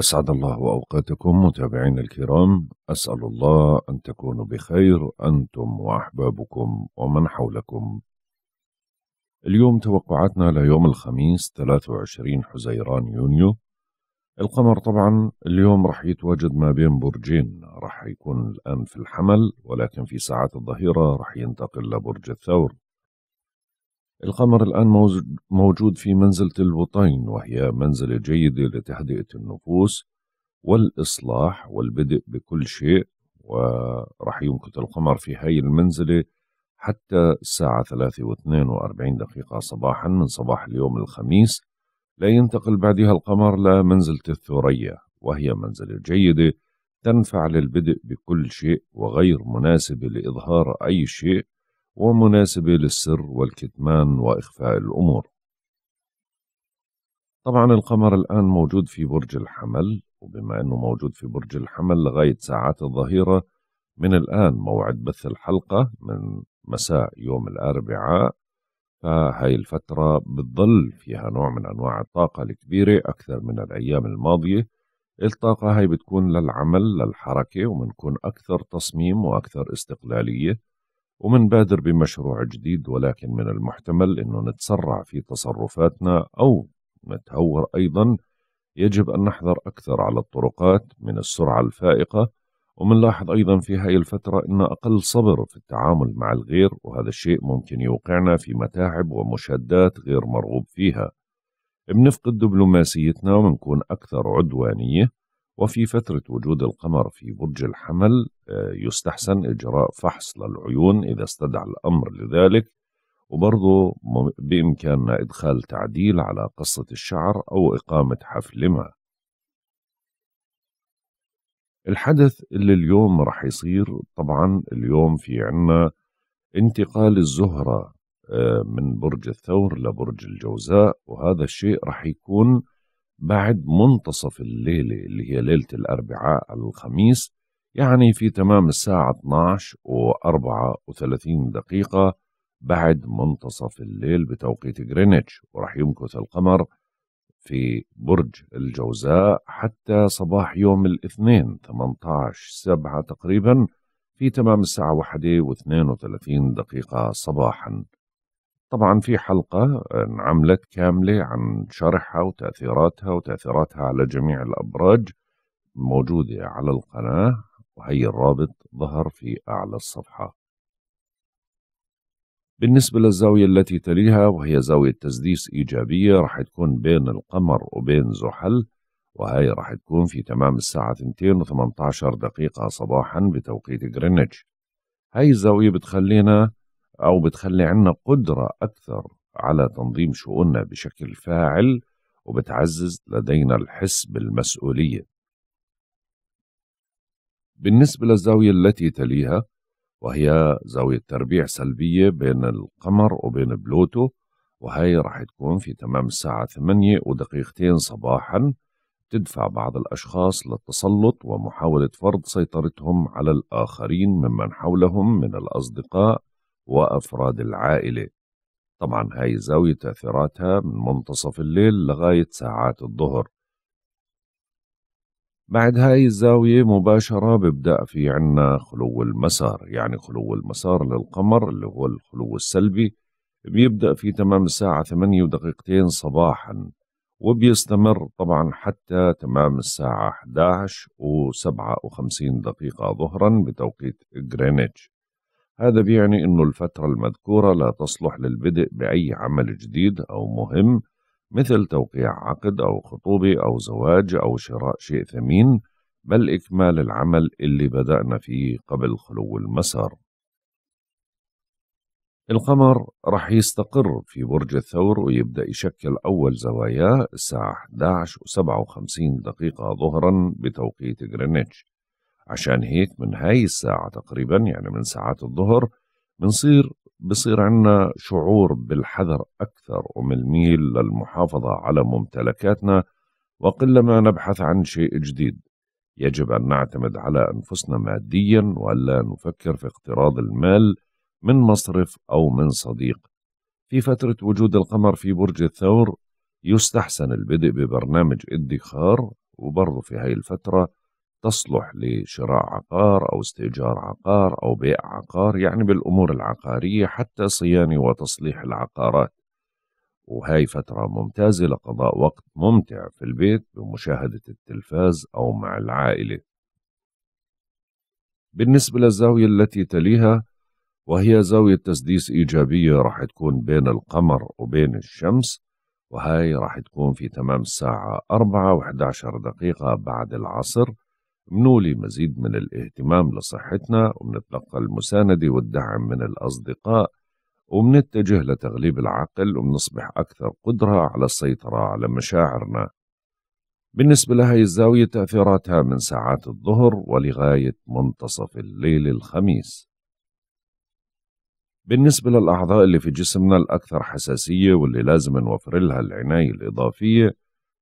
أسعد الله أوقاتكم متابعينا الكرام أسأل الله أن تكونوا بخير أنتم وأحبابكم ومن حولكم اليوم توقعاتنا ليوم الخميس 23 حزيران يونيو القمر طبعا اليوم راح يتواجد ما بين برجين راح يكون الآن في الحمل ولكن في ساعات الظهيرة راح ينتقل لبرج الثور القمر الآن موجود في منزلة البطين وهي منزلة جيدة لتهدئة النفوس والإصلاح والبدء بكل شيء ورح يمكث القمر في هاي المنزلة حتى الساعة 3 و42 دقيقة صباحا من صباح اليوم الخميس لا ينتقل بعدها القمر لمنزلة الثريا وهي منزلة جيدة تنفع للبدء بكل شيء وغير مناسبة لإظهار أي شيء ومناسبة للسر والكتمان وإخفاء الأمور طبعا القمر الآن موجود في برج الحمل وبما أنه موجود في برج الحمل لغاية ساعات الظهيرة من الآن موعد بث الحلقة من مساء يوم الأربعاء فهي الفترة بتظل فيها نوع من أنواع الطاقة الكبيرة أكثر من الأيام الماضية الطاقة هي بتكون للعمل للحركة وبنكون أكثر تصميم وأكثر استقلالية ومنبادر بمشروع جديد ولكن من المحتمل أنه نتسرع في تصرفاتنا أو نتهور أيضا يجب أن نحذر أكثر على الطرقات من السرعة الفائقة ومنلاحظ أيضا في هاي الفترة أن أقل صبر في التعامل مع الغير وهذا الشيء ممكن يوقعنا في متاعب ومشادات غير مرغوب فيها بنفقد دبلوماسيتنا ومنكون أكثر عدوانية وفي فترة وجود القمر في برج الحمل آه، يستحسن إجراء فحص للعيون إذا استدعى الأمر لذلك وبرضه بإمكاننا إدخال تعديل على قصة الشعر أو إقامة حفل ما الحدث اللي اليوم رح يصير طبعا اليوم في عنا انتقال الزهرة آه، من برج الثور لبرج الجوزاء وهذا الشيء رح يكون بعد منتصف الليلة اللي هي ليلة الأربعاء الخميس يعني في تمام الساعة 12 و 34 دقيقة بعد منتصف الليل بتوقيت غرينتش ورح يمكث القمر في برج الجوزاء حتى صباح يوم الاثنين 18 سبعة تقريبا في تمام الساعة واحدة و وثلاثين دقيقة صباحا طبعًا في حلقة انعملت آه، كاملة عن شرحها وتأثيراتها، وتأثيراتها على جميع الأبراج، موجودة على القناة، وهي الرابط ظهر في أعلى الصفحة. بالنسبة للزاوية التي تليها وهي زاوية تسديس إيجابية راح تكون بين القمر وبين زحل وهي راح تكون في تمام الساعة 2.18 دقيقة صباحا بتوقيت غرينتش هاي الزاوية بتخلينا أو بتخلي عنا قدرة أكثر على تنظيم شؤوننا بشكل فاعل وبتعزز لدينا الحس بالمسؤولية بالنسبة للزاوية التي تليها وهي زاوية تربيع سلبية بين القمر وبين بلوتو وهي راح تكون في تمام الساعة 8 ودقيقتين صباحا تدفع بعض الأشخاص للتسلط ومحاولة فرض سيطرتهم على الآخرين ممن حولهم من الأصدقاء وأفراد العائلة طبعا هاي زاوية تأثيراتها من منتصف الليل لغاية ساعات الظهر بعد هاي الزاوية مباشرة ببدأ في عنا خلو المسار يعني خلو المسار للقمر اللي هو الخلو السلبي بيبدأ في تمام الساعة ثمانية ودقيقتين صباحا وبيستمر طبعا حتى تمام الساعة 11 و57 دقيقة ظهرا بتوقيت غرينتش هذا بيعني أنه الفترة المذكورة لا تصلح للبدء بأي عمل جديد أو مهم مثل توقيع عقد أو خطوبة أو زواج أو شراء شيء ثمين بل إكمال العمل اللي بدأنا فيه قبل خلو المسار القمر رح يستقر في برج الثور ويبدأ يشكل أول زواياه الساعة 11 و57 دقيقة ظهرا بتوقيت غرينتش عشان هيك من هاي الساعة تقريبا يعني من ساعات الظهر بنصير بصير عنا شعور بالحذر أكثر ومن الميل للمحافظة على ممتلكاتنا وقلما نبحث عن شيء جديد يجب أن نعتمد على أنفسنا ماديا وألا نفكر في اقتراض المال من مصرف أو من صديق في فترة وجود القمر في برج الثور يستحسن البدء ببرنامج ادخار وبرضه في هاي الفترة تصلح لشراء عقار أو استئجار عقار أو بيع عقار يعني بالأمور العقارية حتى صيانة وتصليح العقارات وهي فترة ممتازة لقضاء وقت ممتع في البيت بمشاهدة التلفاز أو مع العائلة بالنسبة للزاوية التي تليها وهي زاوية تسديس إيجابية راح تكون بين القمر وبين الشمس وهي راح تكون في تمام الساعة 4 و11 دقيقة بعد العصر منولي مزيد من الاهتمام لصحتنا ومنتلقى المساندة والدعم من الأصدقاء ومنتجه لتغليب العقل ومنصبح أكثر قدرة على السيطرة على مشاعرنا بالنسبة لهي الزاوية تأثيراتها من ساعات الظهر ولغاية منتصف الليل الخميس بالنسبة للأعضاء اللي في جسمنا الأكثر حساسية واللي لازم نوفر لها العناية الإضافية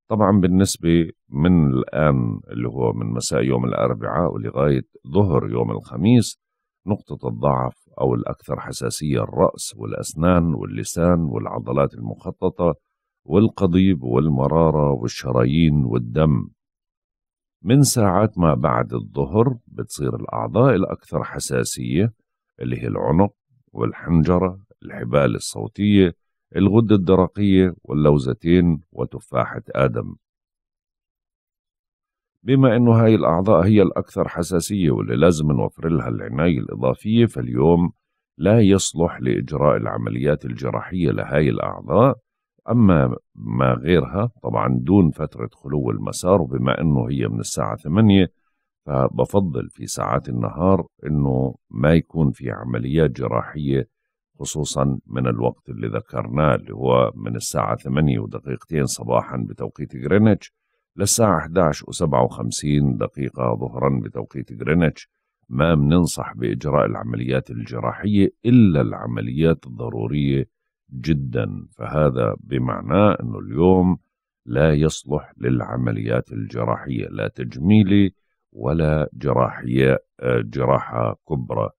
طبعا بالنسبة من الآن اللي هو من مساء يوم الأربعاء ولغاية ظهر يوم الخميس نقطة الضعف أو الأكثر حساسية الرأس والأسنان واللسان والعضلات المخططة والقضيب والمرارة والشرايين والدم من ساعات ما بعد الظهر بتصير الأعضاء الأكثر حساسية اللي هي العنق والحنجرة الحبال الصوتية الغدة الدرقية واللوزتين وتفاحة آدم بما أنه هاي الأعضاء هي الأكثر حساسية واللي لازم نوفر لها العناية الإضافية فاليوم لا يصلح لإجراء العمليات الجراحية لهاي الأعضاء أما ما غيرها طبعا دون فترة خلو المسار بما أنه هي من الساعة 8 فبفضل في ساعات النهار أنه ما يكون في عمليات جراحية خصوصا من الوقت اللي ذكرناه اللي هو من الساعة 8 ودقيقتين صباحا بتوقيت غرينتش للساعة 11 و57 دقيقة ظهرا بتوقيت غرينتش ما بننصح بإجراء العمليات الجراحية إلا العمليات الضرورية جدا فهذا بمعناه أنه اليوم لا يصلح للعمليات الجراحية لا تجميلي ولا جراحية آه، جراحة كبرى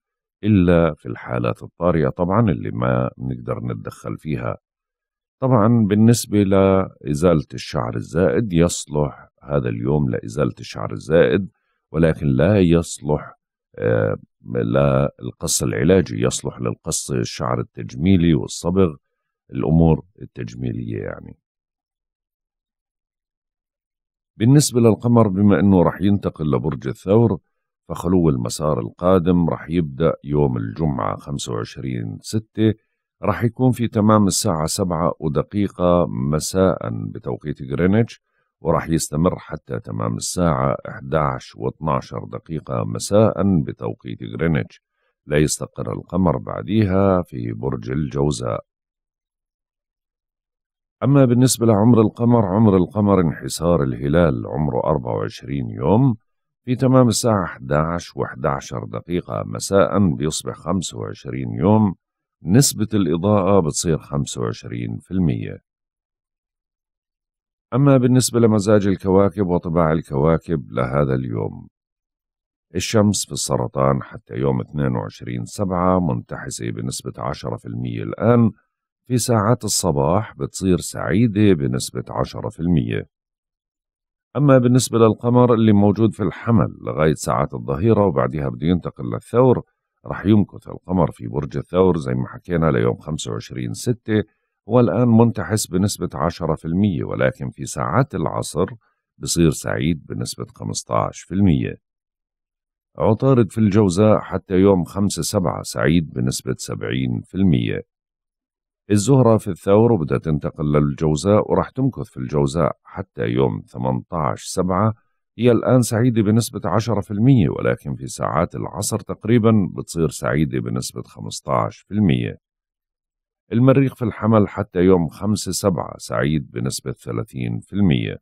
إلا في الحالات الطارئة طبعا اللي ما بنقدر نتدخل فيها طبعا بالنسبة لإزالة الشعر الزائد يصلح هذا اليوم لإزالة الشعر الزائد ولكن لا يصلح آه، للقص العلاجي يصلح للقص الشعر التجميلي والصبغ الأمور التجميلية يعني بالنسبة للقمر بما أنه رح ينتقل لبرج الثور فخلو المسار القادم رح يبدأ يوم الجمعة 25 6 رح يكون في تمام الساعة سبعة ودقيقة مساء بتوقيت غرينتش ورح يستمر حتى تمام الساعة 11 و12 دقيقة مساء بتوقيت غرينتش لا يستقر القمر بعديها في برج الجوزاء أما بالنسبة لعمر القمر عمر القمر انحسار الهلال عمره 24 يوم في تمام الساعة 11 و 11 دقيقة مساء بيصبح 25 يوم نسبة الإضاءة بتصير 25% أما بالنسبة لمزاج الكواكب وطباع الكواكب لهذا اليوم الشمس في السرطان حتى يوم 22 سبعة منتحسة بنسبة 10% الآن في ساعات الصباح بتصير سعيدة بنسبة 10% أما بالنسبة للقمر اللي موجود في الحمل لغاية ساعات الظهيرة وبعدها بده ينتقل للثور رح يمكث القمر في برج الثور زي ما حكينا ليوم 25 6 هو الآن منتحس بنسبة 10% ولكن في ساعات العصر بصير سعيد بنسبة 15% عطارد في الجوزاء حتى يوم 5 7 سعيد بنسبة 70% الزهرة في الثور بدأت تنتقل للجوزاء وراح تمكث في الجوزاء حتى يوم 18 سبعة هي الآن سعيدة بنسبة 10% ولكن في ساعات العصر تقريبا بتصير سعيدة بنسبة 15% المريخ في الحمل حتى يوم 5 سبعة سعيد بنسبة 30%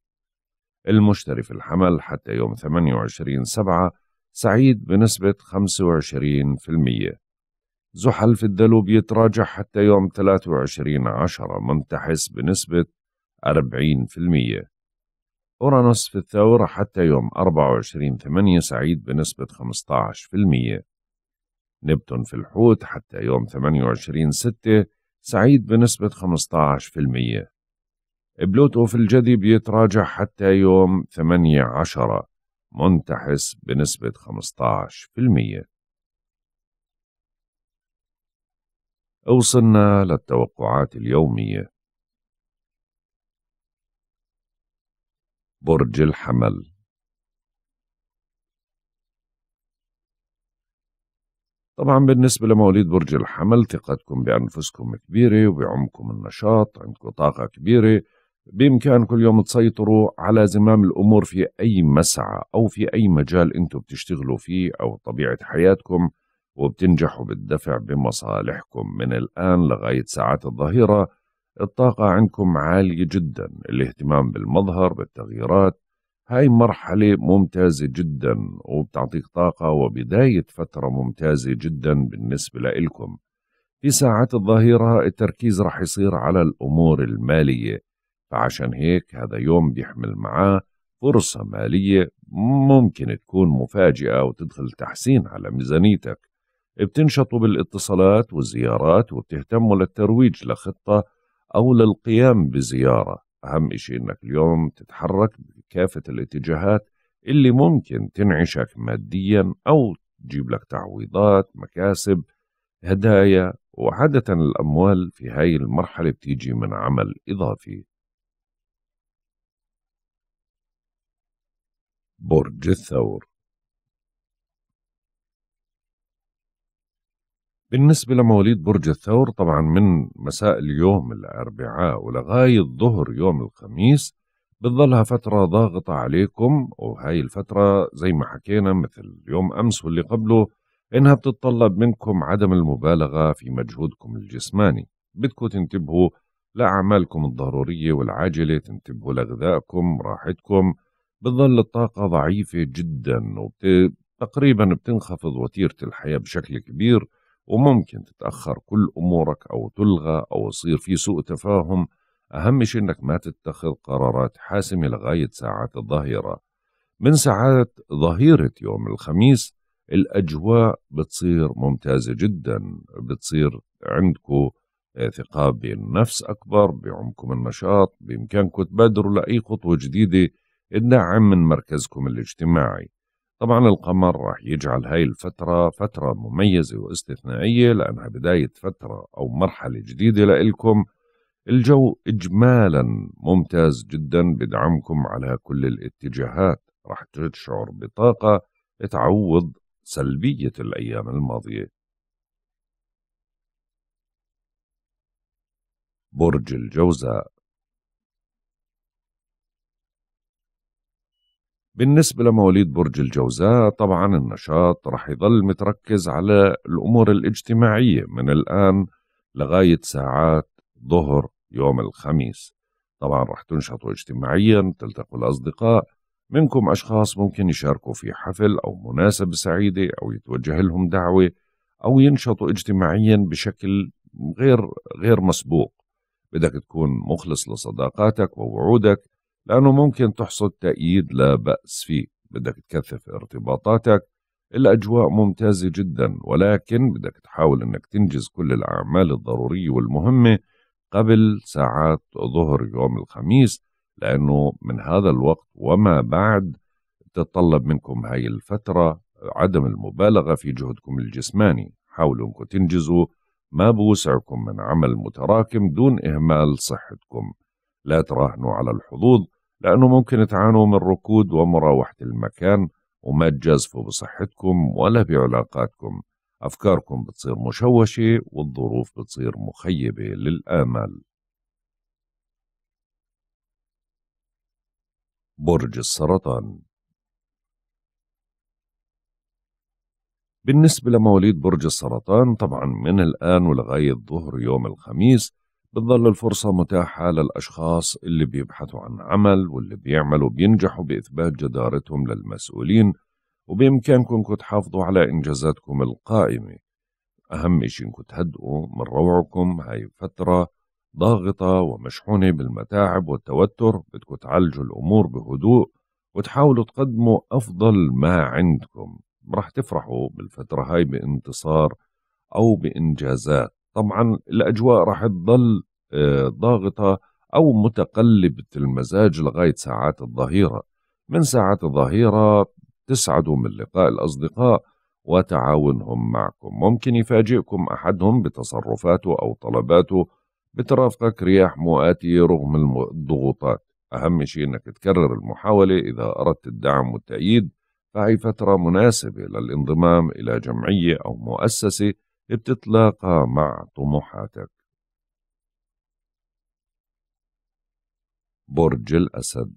المشتري في الحمل حتى يوم 28 سبعة سعيد بنسبة 25% زحل في الدلو بيتراجع حتى يوم 23 عشرة منتحس بنسبة 40% أورانوس في الثورة حتى يوم 24 8 سعيد بنسبة 15% نبتون في الحوت حتى يوم 28 6 سعيد بنسبة 15% بلوتو في الجدي بيتراجع حتى يوم 18 منتحس بنسبة 15% وصلنا للتوقعات اليومية برج الحمل طبعا بالنسبة لمواليد برج الحمل ثقتكم بأنفسكم كبيرة وبعمكم النشاط عندكم طاقة كبيرة بإمكانكم اليوم تسيطروا على زمام الأمور في أي مسعى أو في أي مجال أنتم بتشتغلوا فيه أو طبيعة حياتكم وبتنجحوا بالدفع بمصالحكم من الآن لغاية ساعات الظهيرة الطاقة عندكم عالية جدا الاهتمام بالمظهر بالتغييرات هاي مرحلة ممتازة جدا وبتعطيك طاقة وبداية فترة ممتازة جدا بالنسبة لإلكم في ساعات الظهيرة التركيز رح يصير على الأمور المالية فعشان هيك هذا يوم بيحمل معاه فرصة مالية ممكن تكون مفاجئة وتدخل تحسين على ميزانيتك بتنشطوا بالاتصالات والزيارات وبتهتموا للترويج لخطة أو للقيام بزيارة أهم إشي إنك اليوم تتحرك بكافة الاتجاهات اللي ممكن تنعشك ماديا أو تجيب لك تعويضات مكاسب هدايا وعادة الأموال في هاي المرحلة بتيجي من عمل إضافي برج الثور بالنسبة لمواليد برج الثور طبعا من مساء اليوم الأربعاء ولغاية ظهر يوم الخميس بتظلها فترة ضاغطة عليكم وهاي الفترة زي ما حكينا مثل يوم أمس واللي قبله إنها بتتطلب منكم عدم المبالغة في مجهودكم الجسماني بدكم تنتبهوا لأعمالكم الضرورية والعاجلة تنتبهوا لغذائكم راحتكم بتظل الطاقة ضعيفة جدا وتقريبا بتنخفض وتيرة الحياة بشكل كبير وممكن تتأخر كل أمورك أو تلغى أو يصير في سوء تفاهم أهم شيء إنك ما تتخذ قرارات حاسمة لغاية ساعات الظهيرة من ساعات ظهيرة يوم الخميس الأجواء بتصير ممتازة جدا بتصير عندكم آه، ثقة بالنفس أكبر بعمكم النشاط بإمكانكم تبادروا لأي خطوة جديدة تدعم من مركزكم الاجتماعي طبعا القمر راح يجعل هاي الفترة فترة مميزة واستثنائية لأنها بداية فترة أو مرحلة جديدة لإلكم الجو إجمالا ممتاز جدا بدعمكم على كل الاتجاهات راح تشعر بطاقة تعوض سلبية الأيام الماضية برج الجوزاء بالنسبة لمواليد برج الجوزاء طبعا النشاط رح يظل متركز على الأمور الاجتماعية من الآن لغاية ساعات ظهر يوم الخميس طبعا رح تنشطوا اجتماعيا تلتقوا الأصدقاء منكم أشخاص ممكن يشاركوا في حفل أو مناسبة سعيدة أو يتوجه لهم دعوة أو ينشطوا اجتماعيا بشكل غير غير مسبوق بدك تكون مخلص لصداقاتك ووعودك لأنه ممكن تحصد تأييد لا بأس فيه بدك تكثف ارتباطاتك الأجواء ممتازة جدا ولكن بدك تحاول أنك تنجز كل الأعمال الضرورية والمهمة قبل ساعات ظهر يوم الخميس لأنه من هذا الوقت وما بعد تتطلب منكم هاي الفترة عدم المبالغة في جهدكم الجسماني حاولوا أنكم تنجزوا ما بوسعكم من عمل متراكم دون إهمال صحتكم لا تراهنوا على الحظوظ لأنه ممكن تعانوا من ركود ومراوحة المكان وما تجازفوا بصحتكم ولا بعلاقاتكم أفكاركم بتصير مشوشة والظروف بتصير مخيبة للآمال برج السرطان بالنسبة لمواليد برج السرطان طبعا من الآن ولغاية ظهر يوم الخميس بتظل الفرصة متاحة للأشخاص اللي بيبحثوا عن عمل واللي بيعملوا بينجحوا بإثبات جدارتهم للمسؤولين وبإمكانكم انكم تحافظوا على إنجازاتكم القائمة أهم إشي انكم تهدئوا من روعكم هاي فترة ضاغطة ومشحونة بالمتاعب والتوتر بدكم تعالجوا الأمور بهدوء وتحاولوا تقدموا أفضل ما عندكم رح تفرحوا بالفترة هاي بانتصار أو بإنجازات طبعا الاجواء راح تضل آه، ضاغطه او متقلبه المزاج لغايه ساعات الظهيره من ساعات الظهيره تسعدوا من لقاء الاصدقاء وتعاونهم معكم ممكن يفاجئكم احدهم بتصرفاته او طلباته بترافقك رياح مؤاتيه رغم الضغوطات اهم شيء انك تكرر المحاوله اذا اردت الدعم والتاييد فهي فتره مناسبه للانضمام الى جمعيه او مؤسسه بتتلاقى مع طموحاتك برج الأسد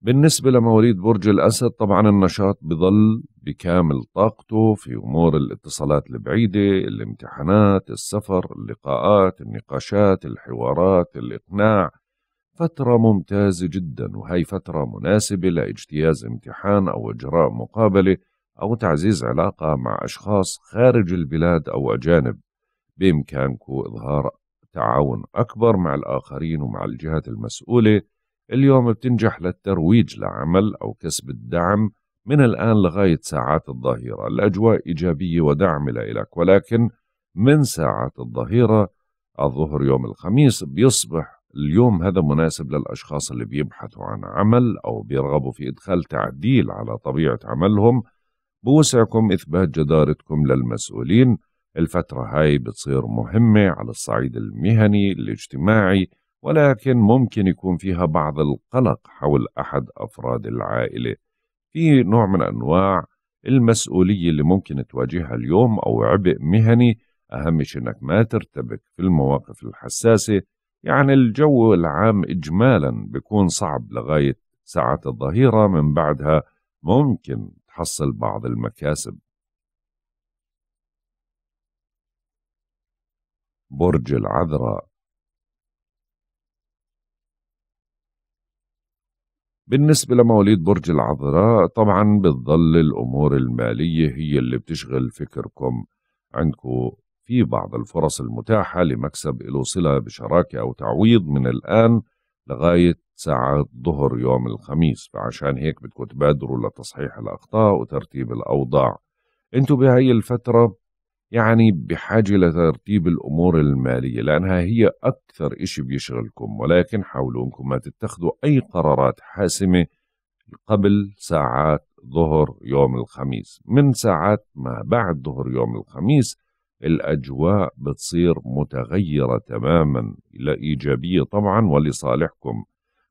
بالنسبة لمواليد برج الأسد طبعا النشاط بضل بكامل طاقته في أمور الاتصالات البعيدة الامتحانات السفر اللقاءات النقاشات الحوارات الإقناع فترة ممتازة جدا وهي فترة مناسبة لاجتياز امتحان أو إجراء مقابلة أو تعزيز علاقة مع أشخاص خارج البلاد أو أجانب بإمكانكم إظهار تعاون أكبر مع الآخرين ومع الجهات المسؤولة اليوم بتنجح للترويج لعمل أو كسب الدعم من الآن لغاية ساعات الظهيرة الأجواء إيجابية وداعمة لإلك ولكن من ساعات الظهيرة الظهر يوم الخميس بيصبح اليوم هذا مناسب للأشخاص اللي بيبحثوا عن عمل أو بيرغبوا في إدخال تعديل على طبيعة عملهم بوسعكم إثبات جدارتكم للمسؤولين الفترة هاي بتصير مهمة على الصعيد المهني الاجتماعي ولكن ممكن يكون فيها بعض القلق حول أحد أفراد العائلة في نوع من أنواع المسؤولية اللي ممكن تواجهها اليوم أو عبء مهني أهم شيء أنك ما ترتبك في المواقف الحساسة يعني الجو العام إجمالا بيكون صعب لغاية ساعة الظهيرة من بعدها ممكن تحصل بعض المكاسب برج العذراء بالنسبة لمواليد برج العذراء طبعا بتظل الأمور المالية هي اللي بتشغل فكركم عندكم في بعض الفرص المتاحة لمكسب له صلة بشراكة أو تعويض من الآن لغاية ساعة ظهر يوم الخميس فعشان هيك بدكم تبادروا لتصحيح الأخطاء وترتيب الأوضاع انتوا بهاي الفترة يعني بحاجة لترتيب الأمور المالية لأنها هي أكثر إشي بيشغلكم ولكن حاولوا أنكم ما تتخذوا أي قرارات حاسمة قبل ساعات ظهر يوم الخميس من ساعات ما بعد ظهر يوم الخميس الأجواء بتصير متغيرة تماما إلى إيجابية طبعا ولصالحكم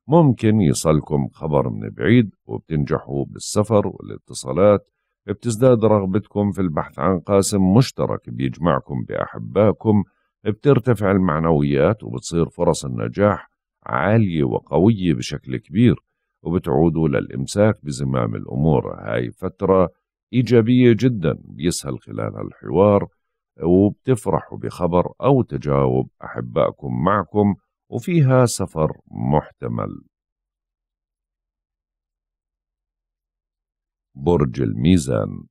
ممكن يصلكم خبر من بعيد وبتنجحوا بالسفر والاتصالات بتزداد رغبتكم في البحث عن قاسم مشترك بيجمعكم بأحبائكم بترتفع المعنويات وبتصير فرص النجاح عالية وقوية بشكل كبير وبتعودوا للإمساك بزمام الأمور هاي فترة إيجابية جدا بيسهل خلالها الحوار وبتفرحوا بخبر أو تجاوب أحبائكم معكم وفيها سفر محتمل برج الميزان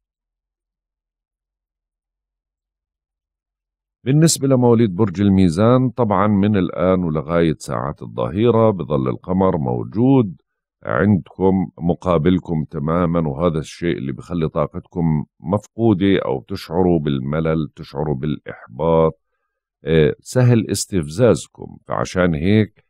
بالنسبة لمواليد برج الميزان طبعا من الآن ولغاية ساعات الظهيرة بظل القمر موجود عندكم مقابلكم تماما وهذا الشيء اللي بخلي طاقتكم مفقودة أو بتشعروا بالملل بتشعروا بالإحباط آه، سهل استفزازكم فعشان هيك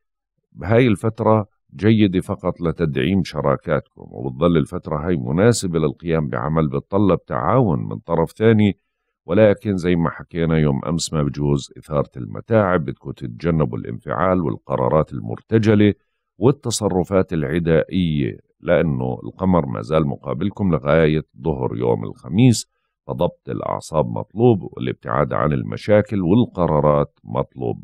بهاي الفترة جيدة فقط لتدعيم شراكاتكم وبتظل الفترة هاي مناسبة للقيام بعمل بتطلب تعاون من طرف ثاني ولكن زي ما حكينا يوم أمس ما بجوز إثارة المتاعب بدكم تتجنبوا الانفعال والقرارات المرتجلة والتصرفات العدائية لأنه القمر ما زال مقابلكم لغاية ظهر يوم الخميس فضبط الأعصاب مطلوب والابتعاد عن المشاكل والقرارات مطلوب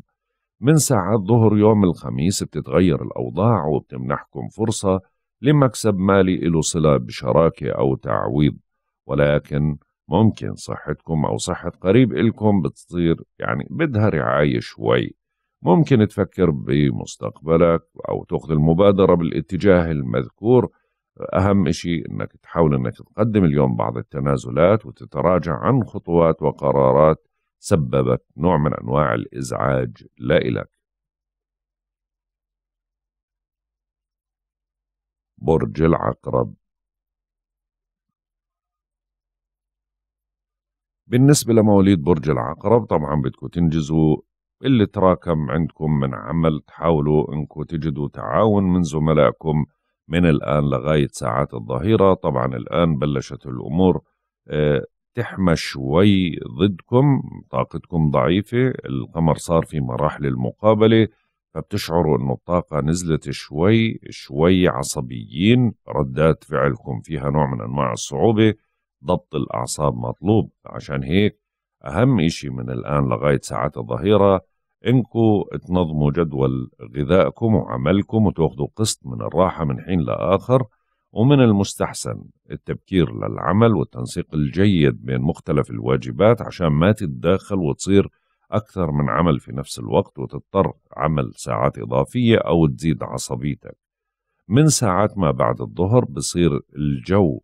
من ساعات ظهر يوم الخميس بتتغير الأوضاع وبتمنحكم فرصة لمكسب مالي له صلة بشراكة أو تعويض ولكن ممكن صحتكم أو صحة قريب إلكم بتصير يعني بدها رعاية شوي ممكن تفكر بمستقبلك أو تأخذ المبادرة بالاتجاه المذكور أهم شيء أنك تحاول أنك تقدم اليوم بعض التنازلات وتتراجع عن خطوات وقرارات سببت نوع من أنواع الإزعاج لا إلك برج العقرب بالنسبة لمواليد برج العقرب طبعا بدكم تنجزوا اللي تراكم عندكم من عمل تحاولوا انكم تجدوا تعاون من زملائكم من الآن لغاية ساعات الظهيرة طبعا الآن بلشت الأمور آه، تحمى شوي ضدكم طاقتكم ضعيفة القمر صار في مراحل المقابلة فبتشعروا أنه الطاقة نزلت شوي شوي عصبيين ردات فعلكم فيها نوع من أنواع الصعوبة ضبط الأعصاب مطلوب عشان هيك أهم إشي من الآن لغاية ساعات الظهيرة إنكو تنظموا جدول غذائكم وعملكم وتاخذوا قسط من الراحة من حين لآخر ومن المستحسن التبكير للعمل والتنسيق الجيد بين مختلف الواجبات عشان ما تتداخل وتصير أكثر من عمل في نفس الوقت وتضطر عمل ساعات إضافية أو تزيد عصبيتك من ساعات ما بعد الظهر بصير الجو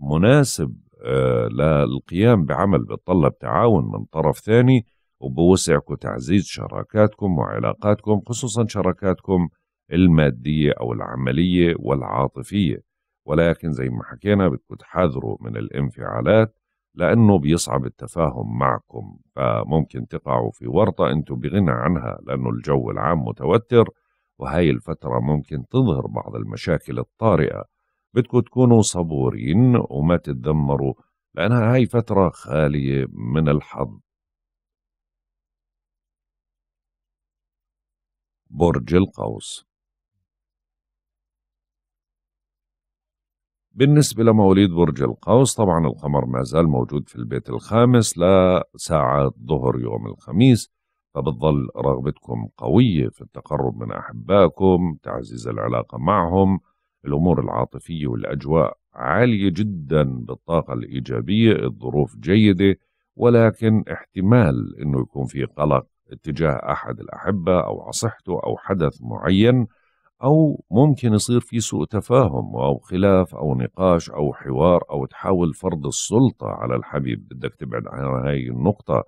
مناسب آه، للقيام بعمل بتطلب تعاون من طرف ثاني وبوسعكم تعزيز شراكاتكم وعلاقاتكم خصوصا شراكاتكم المادية أو العملية والعاطفية ولكن زي ما حكينا بدكم تحذروا من الانفعالات لأنه بيصعب التفاهم معكم فممكن تقعوا في ورطة أنتم بغنى عنها لأنه الجو العام متوتر وهي الفترة ممكن تظهر بعض المشاكل الطارئة بدكم تكونوا صبورين وما تتذمروا لأنها هاي فترة خالية من الحظ برج القوس بالنسبة لمواليد برج القوس طبعا القمر ما زال موجود في البيت الخامس لساعات ظهر يوم الخميس فبتظل رغبتكم قوية في التقرب من أحبائكم تعزيز العلاقة معهم الأمور العاطفية والأجواء عالية جدا بالطاقة الإيجابية الظروف جيدة ولكن احتمال أنه يكون في قلق اتجاه أحد الأحبة أو عصحته أو حدث معين أو ممكن يصير في سوء تفاهم أو خلاف أو نقاش أو حوار أو تحاول فرض السلطة على الحبيب بدك تبعد عن هاي النقطة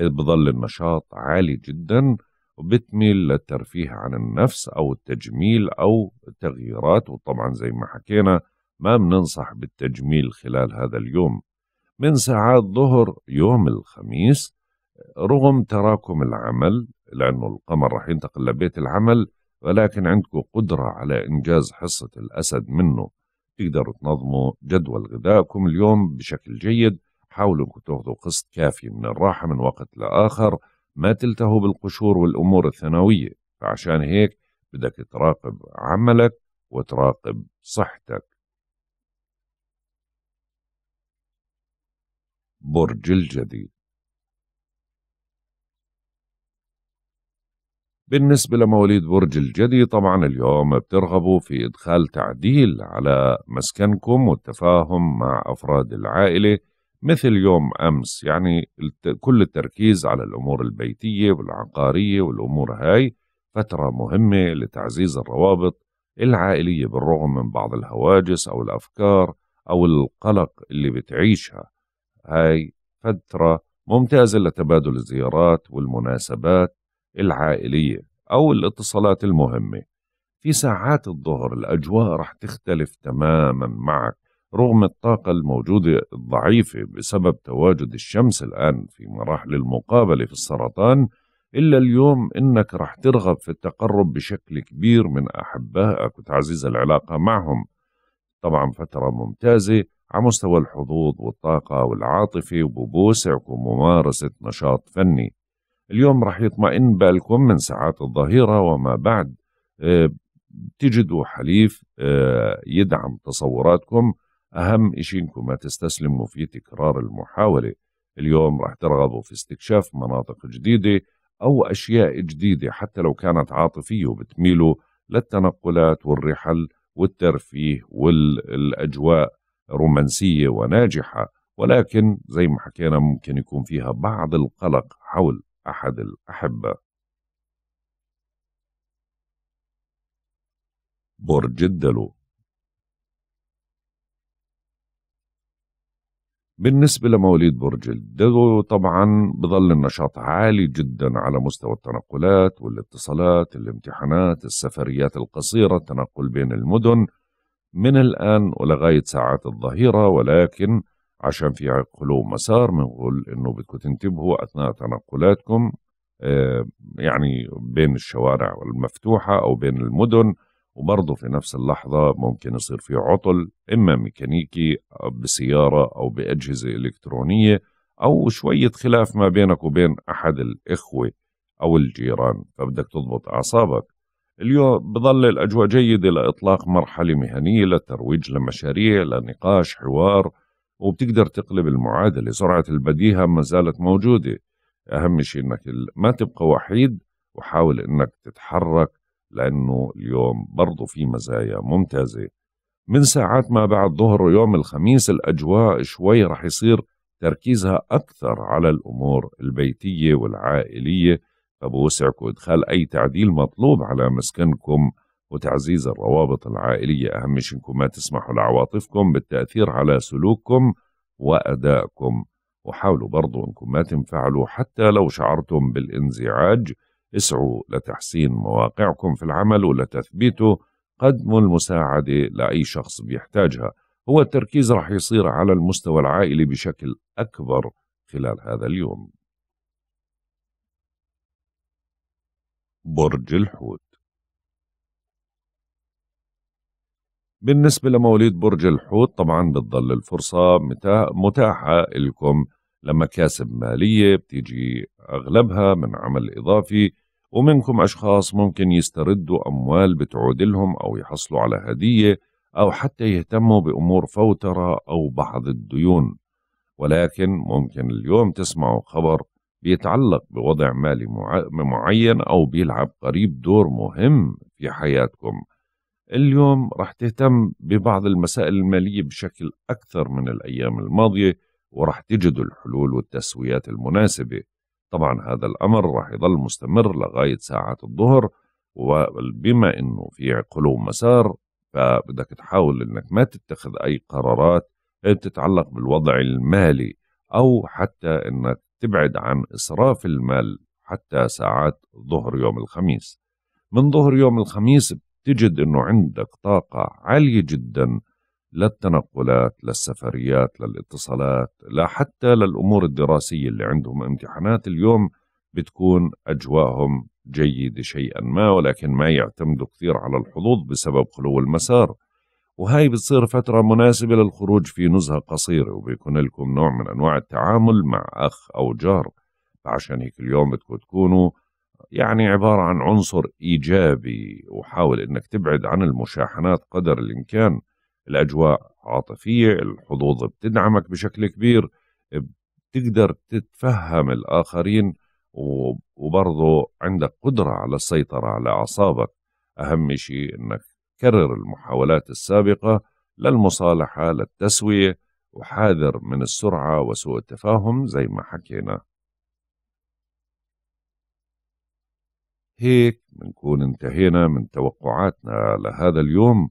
بظل النشاط عالي جدا وبتميل للترفيه عن النفس أو التجميل أو التغييرات وطبعا زي ما حكينا ما بننصح بالتجميل خلال هذا اليوم من ساعات ظهر يوم الخميس رغم تراكم العمل لأنه القمر رح ينتقل لبيت العمل ولكن عندكم قدرة على إنجاز حصة الأسد منه تقدروا تنظموا جدول غذائكم اليوم بشكل جيد حاولوا انكم تاخذوا قسط كافي من الراحة من وقت لآخر ما تلتهوا بالقشور والأمور الثانوية فعشان هيك بدك تراقب عملك وتراقب صحتك برج الجدي بالنسبة لمواليد برج الجدي طبعا اليوم بترغبوا في إدخال تعديل على مسكنكم والتفاهم مع أفراد العائلة مثل يوم أمس يعني كل التركيز على الأمور البيتية والعقارية والأمور هاي فترة مهمة لتعزيز الروابط العائلية بالرغم من بعض الهواجس أو الأفكار أو القلق اللي بتعيشها هاي فترة ممتازة لتبادل الزيارات والمناسبات العائلية أو الاتصالات المهمة في ساعات الظهر الأجواء رح تختلف تماما معك رغم الطاقة الموجودة الضعيفة بسبب تواجد الشمس الآن في مراحل المقابلة في السرطان إلا اليوم إنك رح ترغب في التقرب بشكل كبير من أحبائك وتعزيز العلاقة معهم طبعا فترة ممتازة على مستوى الحظوظ والطاقة والعاطفة وبوسعك وممارسة نشاط فني اليوم رح يطمئن بالكم من ساعات الظهيرة وما بعد آه، تجدوا حليف آه، يدعم تصوراتكم أهم إشي إنكم ما تستسلموا في تكرار المحاولة اليوم راح ترغبوا في استكشاف مناطق جديدة أو أشياء جديدة حتى لو كانت عاطفية وبتميلوا للتنقلات والرحل والترفيه والأجواء رومانسية وناجحة ولكن زي ما حكينا ممكن يكون فيها بعض القلق حول أحد الأحبة برج الدلو بالنسبة لمواليد برج الدلو طبعا بظل النشاط عالي جدا على مستوى التنقلات والاتصالات الامتحانات السفريات القصيرة التنقل بين المدن من الآن ولغاية ساعات الظهيرة ولكن عشان في خلو مسار بنقول انه بدكم تنتبهوا اثناء تنقلاتكم آه، يعني بين الشوارع المفتوحة او بين المدن وبرضه في نفس اللحظة ممكن يصير في عطل إما ميكانيكي بسيارة أو بأجهزة إلكترونية أو شوية خلاف ما بينك وبين أحد الإخوة أو الجيران فبدك تضبط أعصابك اليوم بضل الأجواء جيدة لإطلاق مرحلة مهنية للترويج لمشاريع لنقاش حوار وبتقدر تقلب المعادلة سرعة البديهة ما زالت موجودة أهم شيء أنك ما تبقى وحيد وحاول أنك تتحرك لأنه اليوم برضو في مزايا ممتازة من ساعات ما بعد ظهر يوم الخميس الأجواء شوي رح يصير تركيزها أكثر على الأمور البيتية والعائلية فبوسعكم إدخال أي تعديل مطلوب على مسكنكم وتعزيز الروابط العائلية أهم شيء إنكم ما تسمحوا لعواطفكم بالتأثير على سلوككم وأدائكم وحاولوا برضو أنكم ما تنفعلوا حتى لو شعرتم بالانزعاج اسعوا لتحسين مواقعكم في العمل ولتثبيته قدموا المساعدة لأي شخص بيحتاجها هو التركيز رح يصير على المستوى العائلي بشكل أكبر خلال هذا اليوم برج الحوت بالنسبة لمواليد برج الحوت طبعا بتضل الفرصة متاحة لكم لمكاسب مالية بتيجي أغلبها من عمل إضافي ومنكم أشخاص ممكن يستردوا أموال بتعود لهم أو يحصلوا على هدية أو حتى يهتموا بأمور فوترة أو بعض الديون ولكن ممكن اليوم تسمعوا خبر بيتعلق بوضع مالي معين أو بيلعب قريب دور مهم في حياتكم اليوم رح تهتم ببعض المسائل المالية بشكل أكثر من الأيام الماضية وراح تجدوا الحلول والتسويات المناسبة طبعا هذا الأمر راح يظل مستمر لغاية ساعة الظهر وبما أنه في عقل مسار فبدك تحاول أنك ما تتخذ أي قرارات تتعلق بالوضع المالي أو حتى أنك تبعد عن إسراف المال حتى ساعات ظهر يوم الخميس من ظهر يوم الخميس بتجد أنه عندك طاقة عالية جداً للتنقلات للسفريات للاتصالات لحتى للأمور الدراسية اللي عندهم امتحانات اليوم بتكون أجواءهم جيدة شيئا ما ولكن ما يعتمدوا كثير على الحظوظ بسبب خلو المسار وهي بتصير فترة مناسبة للخروج في نزهة قصيرة وبيكون لكم نوع من أنواع التعامل مع أخ أو جار عشان هيك اليوم بدكم تكونوا يعني عبارة عن عنصر إيجابي وحاول إنك تبعد عن المشاحنات قدر الإمكان الاجواء عاطفيه الحظوظ بتدعمك بشكل كبير بتقدر تتفهم الاخرين وبرضه عندك قدره على السيطره على اعصابك اهم شيء انك كرر المحاولات السابقه للمصالحه للتسويه وحاذر من السرعه وسوء التفاهم زي ما حكينا هيك بنكون انتهينا من توقعاتنا لهذا اليوم